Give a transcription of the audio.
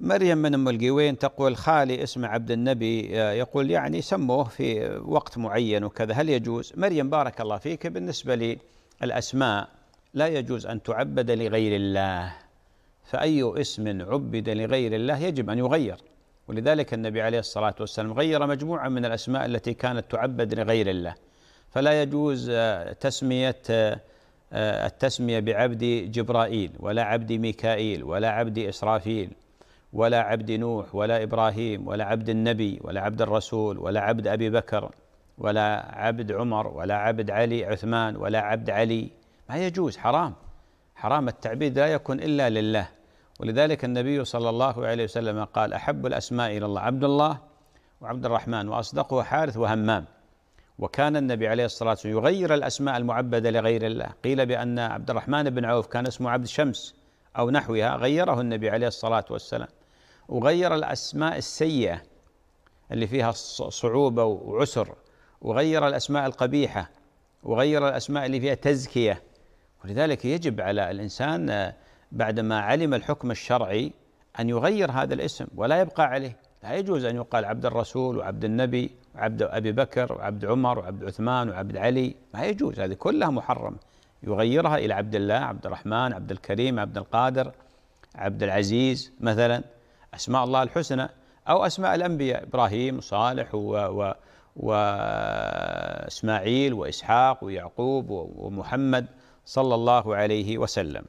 مريم من أم القيوين تقول خالي اسم عبد النبي آه، يقول يعني سموه في وقت معين وكذا هل يجوز مريم بارك الله فيك بالنسبة للأسماء لا يجوز أن تعبد لغير الله فأي اسم عبد لغير الله يجب أن يغير ولذلك النبي عليه الصلاة والسلام غير مجموعة من الأسماء التي كانت تعبد لغير الله فلا يجوز آه، تسمية آه، التسمية بعبد جبرائيل ولا عبد ميكائيل ولا عبد إسرافيل ولا عبد نوح ولا ابراهيم ولا عبد النبي ولا عبد الرسول ولا عبد ابي بكر ولا عبد عمر ولا عبد علي عثمان ولا عبد علي ما يجوز حرام حرام التعبيد لا يكون الا لله ولذلك النبي صلى الله عليه وسلم قال احب الاسماء الى الله عبد الله وعبد الرحمن واصدقه حارث وهمام وكان النبي عليه الصلاه والسلام يغير الاسماء المعبده لغير الله قيل بان عبد الرحمن بن عوف كان اسمه عبد شمس او نحوها غيره النبي عليه الصلاه والسلام وغير الأسماء السيئة اللي فيها صعوبة وعسر وغير الأسماء القبيحة وغير الأسماء اللي فيها تزكية ولذلك يجب على الإنسان آه، بعدما علم الحكم الشرعي أن يغير هذا الاسم ولا يبقى عليه لا يجوز أن يقال عبد الرسول وعبد النبي وعبد أبي بكر وعبد عمر وعبد عثمان وعبد علي ما يجوز هذه كلها محرمة يغيرها إلى عبد الله عبد الرحمن عبد الكريم عبد القادر عبد العزيز مثلا أسماء الله الحسنى أو أسماء الأنبياء إبراهيم وصالح و وإسماعيل وإسحاق ويعقوب ومحمد صلى الله عليه وسلم